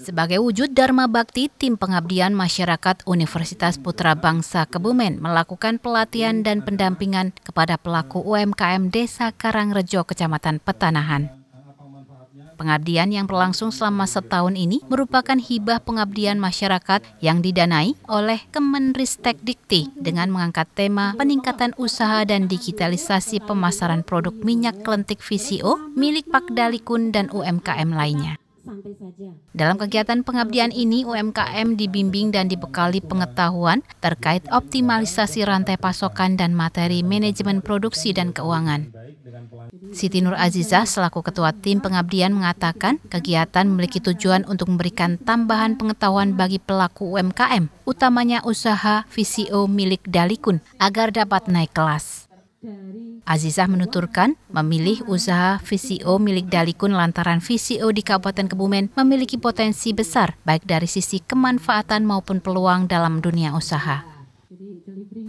sebagai wujud Dharma Bakti, tim pengabdian masyarakat Universitas Putra Bangsa Kebumen melakukan pelatihan dan pendampingan kepada pelaku UMKM Desa Karangrejo, Kecamatan Petanahan. Pengabdian yang berlangsung selama setahun ini merupakan hibah pengabdian masyarakat yang didanai oleh Kemenristek Dikti dengan mengangkat tema peningkatan usaha dan digitalisasi pemasaran produk minyak kelentik VCO milik Pak Dalikun dan UMKM lainnya. Dalam kegiatan pengabdian ini, UMKM dibimbing dan dibekali pengetahuan terkait optimalisasi rantai pasokan dan materi manajemen produksi dan keuangan. Siti Nur Azizah selaku Ketua Tim Pengabdian mengatakan kegiatan memiliki tujuan untuk memberikan tambahan pengetahuan bagi pelaku UMKM, utamanya usaha VCO milik Dalikun, agar dapat naik kelas. Azizah menuturkan, memilih usaha VCO milik Dalikun lantaran VCO di Kabupaten Kebumen memiliki potensi besar baik dari sisi kemanfaatan maupun peluang dalam dunia usaha.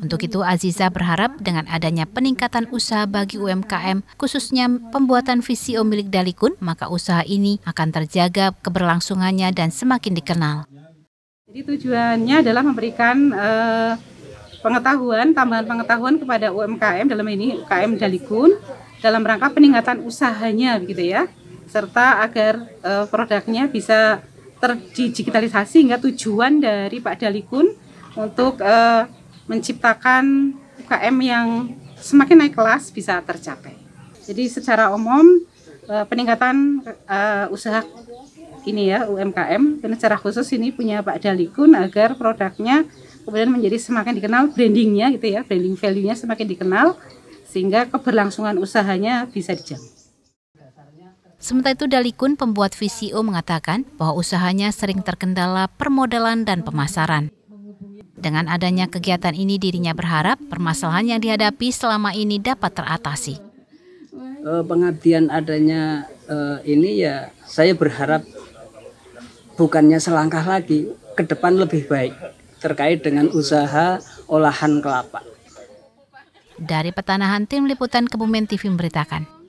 Untuk itu, Aziza berharap dengan adanya peningkatan usaha bagi UMKM, khususnya pembuatan VCO milik Dalikun, maka usaha ini akan terjaga keberlangsungannya dan semakin dikenal. Jadi tujuannya adalah memberikan eh, pengetahuan, tambahan pengetahuan kepada UMKM dalam ini UKM Dalikun dalam rangka peningkatan usahanya begitu ya, serta agar eh, produknya bisa terdigitalisasi hingga tujuan dari Pak Dalikun untuk eh, menciptakan UKM yang semakin naik kelas bisa tercapai. Jadi secara umum eh, peningkatan eh, usaha ini ya UMKM dan secara khusus ini punya Pak Dalikun agar produknya kemudian menjadi semakin dikenal brandingnya gitu ya branding value-nya semakin dikenal sehingga keberlangsungan usahanya bisa dijamin. Sementara itu Dalikun pembuat VCO mengatakan bahwa usahanya sering terkendala permodalan dan pemasaran. Dengan adanya kegiatan ini dirinya berharap permasalahan yang dihadapi selama ini dapat teratasi. Eh, pengabdian adanya eh, ini ya saya berharap bukannya selangkah lagi ke depan lebih baik terkait dengan usaha olahan kelapa. Dari Petanahan Tim Liputan Kebumen TV memberitakan.